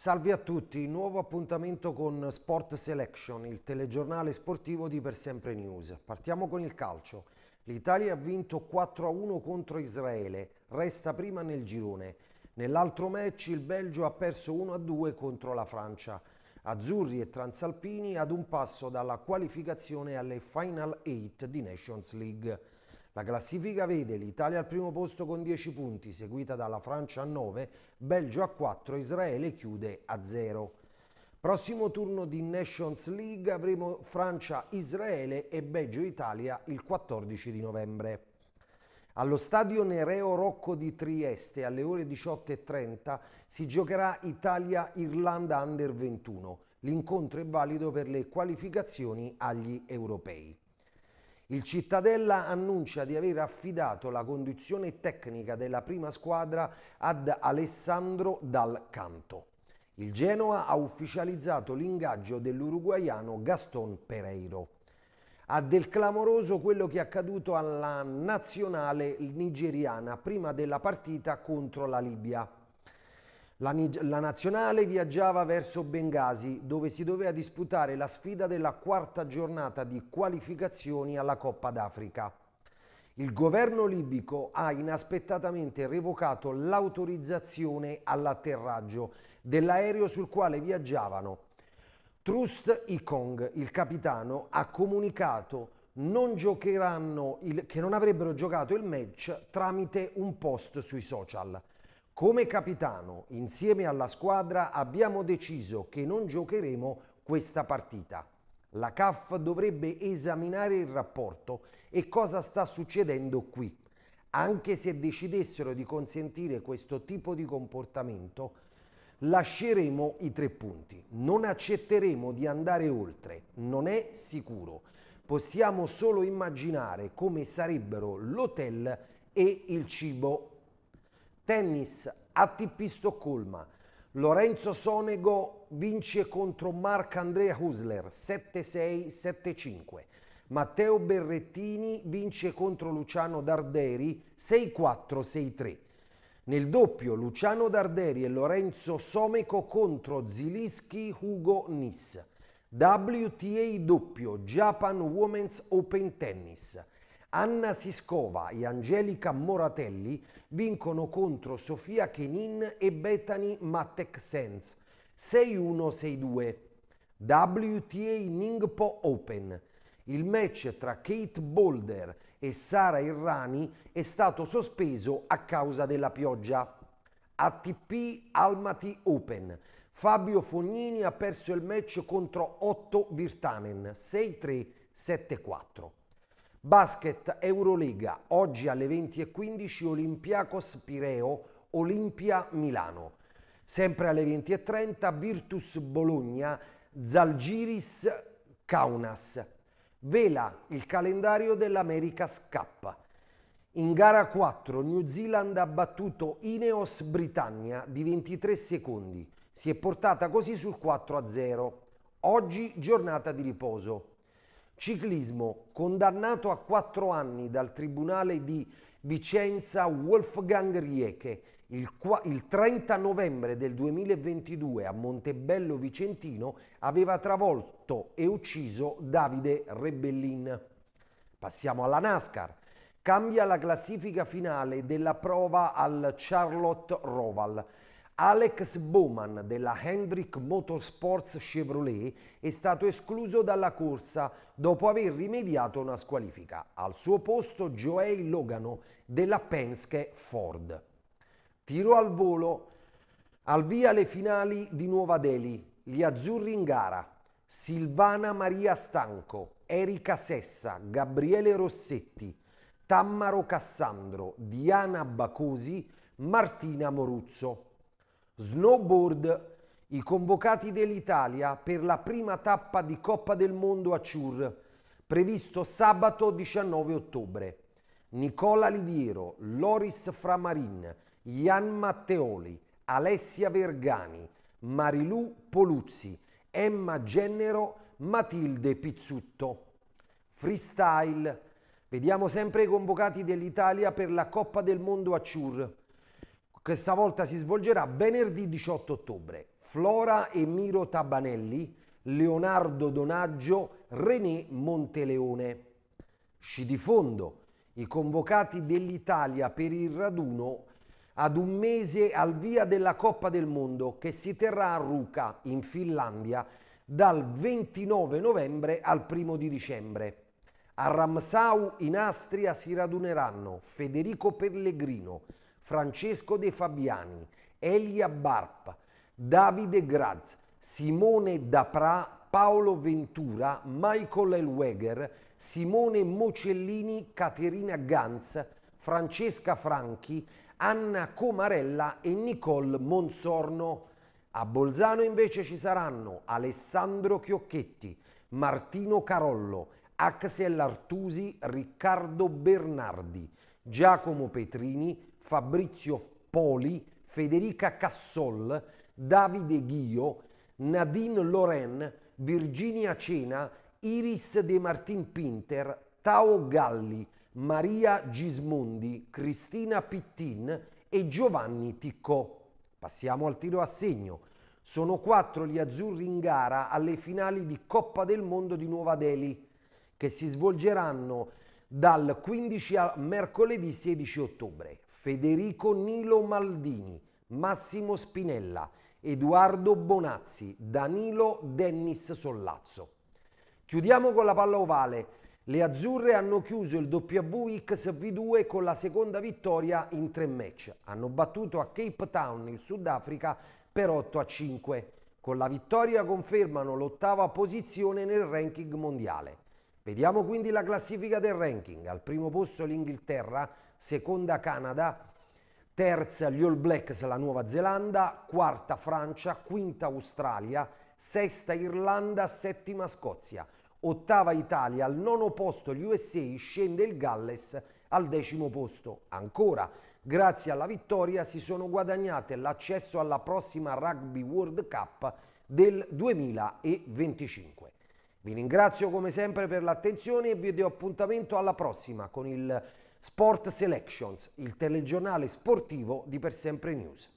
Salve a tutti, nuovo appuntamento con Sport Selection, il telegiornale sportivo di Per Sempre News. Partiamo con il calcio. L'Italia ha vinto 4-1 contro Israele, resta prima nel girone. Nell'altro match il Belgio ha perso 1-2 contro la Francia. Azzurri e Transalpini ad un passo dalla qualificazione alle Final 8 di Nations League. La classifica vede l'Italia al primo posto con 10 punti, seguita dalla Francia a 9, Belgio a 4, Israele chiude a 0. Prossimo turno di Nations League avremo Francia-Israele e Belgio-Italia il 14 di novembre. Allo stadio Nereo Rocco di Trieste alle ore 18.30 si giocherà Italia-Irlanda Under 21. L'incontro è valido per le qualificazioni agli europei. Il Cittadella annuncia di aver affidato la conduzione tecnica della prima squadra ad Alessandro Dal Canto. Il Genoa ha ufficializzato l'ingaggio dell'uruguaiano Gaston Pereiro. Ha del clamoroso quello che è accaduto alla nazionale nigeriana prima della partita contro la Libia. La, la, nazionale viaggiava verso Bengasi, dove si doveva disputare la sfida della quarta giornata di qualificazioni alla Coppa d'Africa. Il governo libico ha inaspettatamente revocato l'autorizzazione all'atterraggio dell'aereo sul quale viaggiavano. Trust Ikong, il capitano, ha comunicato non il, che non avrebbero giocato il match tramite un post sui social. Come capitano, insieme alla squadra, abbiamo deciso che non giocheremo questa partita. La CAF dovrebbe esaminare il rapporto e cosa sta succedendo qui. Anche se decidessero di consentire questo tipo di comportamento, lasceremo i tre punti. Non accetteremo di andare oltre, non è sicuro. Possiamo solo immaginare come sarebbero l'hotel e il cibo Tennis ATP Stoccolma. Lorenzo Sonego vince contro Marc Andrea Husler 7-6-7-5. Matteo Berrettini vince contro Luciano Darderi 6-4-6-3. Nel doppio Luciano Darderi e Lorenzo Someco contro Zilischi Hugo Nis. WTA doppio Japan Women's Open Tennis. Anna Siscova e Angelica Moratelli vincono contro Sofia Kenin e Bethany Matek Sens 6-1-6-2. WTA Ningpo Open. Il match tra Kate Boulder e Sara Irrani è stato sospeso a causa della pioggia. ATP Almaty Open. Fabio Fognini ha perso il match contro Otto Virtanen 6-3-7-4. Basket Euroliga, oggi alle 20.15 Olympiacos Pireo, Olimpia Milano. Sempre alle 20.30 Virtus Bologna, Zalgiris Kaunas. Vela il calendario dell'America Cup. In gara 4 New Zealand ha battuto Ineos Britannia di 23 secondi. Si è portata così sul 4-0. Oggi giornata di riposo. Ciclismo, condannato a quattro anni dal tribunale di Vicenza Wolfgang Rieche il, il 30 novembre del 2022 a Montebello Vicentino aveva travolto e ucciso Davide Rebellin. Passiamo alla NASCAR. Cambia la classifica finale della prova al Charlotte Roval. Alex Bowman della Hendrick Motorsports Chevrolet è stato escluso dalla corsa dopo aver rimediato una squalifica. Al suo posto Joey Logano della Penske Ford. Tiro al volo. Al via le finali di Nuova Delhi. Gli azzurri in gara. Silvana Maria Stanco, Erika Sessa, Gabriele Rossetti, Tammaro Cassandro, Diana Bacosi, Martina Moruzzo. Snowboard, i convocati dell'Italia per la prima tappa di Coppa del Mondo a Ciur, previsto sabato 19 ottobre. Nicola Liviero, Loris Framarin, Ian Matteoli, Alessia Vergani, Marilu Poluzzi, Emma Gennero, Matilde Pizzutto. Freestyle. Vediamo sempre i convocati dell'Italia per la Coppa del Mondo a Ciur. Questa volta si svolgerà venerdì 18 ottobre. Flora e Miro Tabanelli, Leonardo Donaggio, René Monteleone. Sci di fondo, i convocati dell'Italia per il raduno ad un mese al via della Coppa del Mondo che si terrà a Ruca, in Finlandia, dal 29 novembre al 1 di dicembre. A Ramsau in Astria si raduneranno Federico Pellegrino, Francesco De Fabiani, Elia Barp, Davide Graz, Simone Dapra, Paolo Ventura, Michael Elweger, Simone Mocellini, Caterina Ganz, Francesca Franchi, Anna Comarella e Nicole Monsorno. A Bolzano invece ci saranno Alessandro Chiocchetti, Martino Carollo, Axel Artusi, Riccardo Bernardi, Giacomo Petrini, Fabrizio Poli, Federica Cassol, Davide Ghio, Nadine Loren, Virginia Cena, Iris De Martin Pinter, Tao Galli, Maria Gismondi, Cristina Pittin e Giovanni Ticco. Passiamo al tiro a segno. Sono quattro gli azzurri in gara alle finali di Coppa del Mondo di Nuova Delhi che si svolgeranno dal 15 al mercoledì 16 ottobre. Federico Nilo Maldini, Massimo Spinella, Edoardo Bonazzi, Danilo Dennis Sollazzo. Chiudiamo con la palla ovale. Le azzurre hanno chiuso il WXV2 con la seconda vittoria in tre match. Hanno battuto a Cape Town il Sudafrica per 8 a 5. Con la vittoria confermano l'ottava posizione nel ranking mondiale. Vediamo quindi la classifica del ranking. Al primo posto l'Inghilterra seconda Canada, terza gli All Blacks la Nuova Zelanda, quarta Francia, quinta Australia, sesta Irlanda, settima Scozia, ottava Italia, al nono posto gli USA scende il Galles al decimo posto. Ancora, grazie alla vittoria si sono guadagnate l'accesso alla prossima Rugby World Cup del 2025. Vi ringrazio come sempre per l'attenzione e vi do appuntamento alla prossima con il Sport Selections, il telegiornale sportivo di Per Sempre News.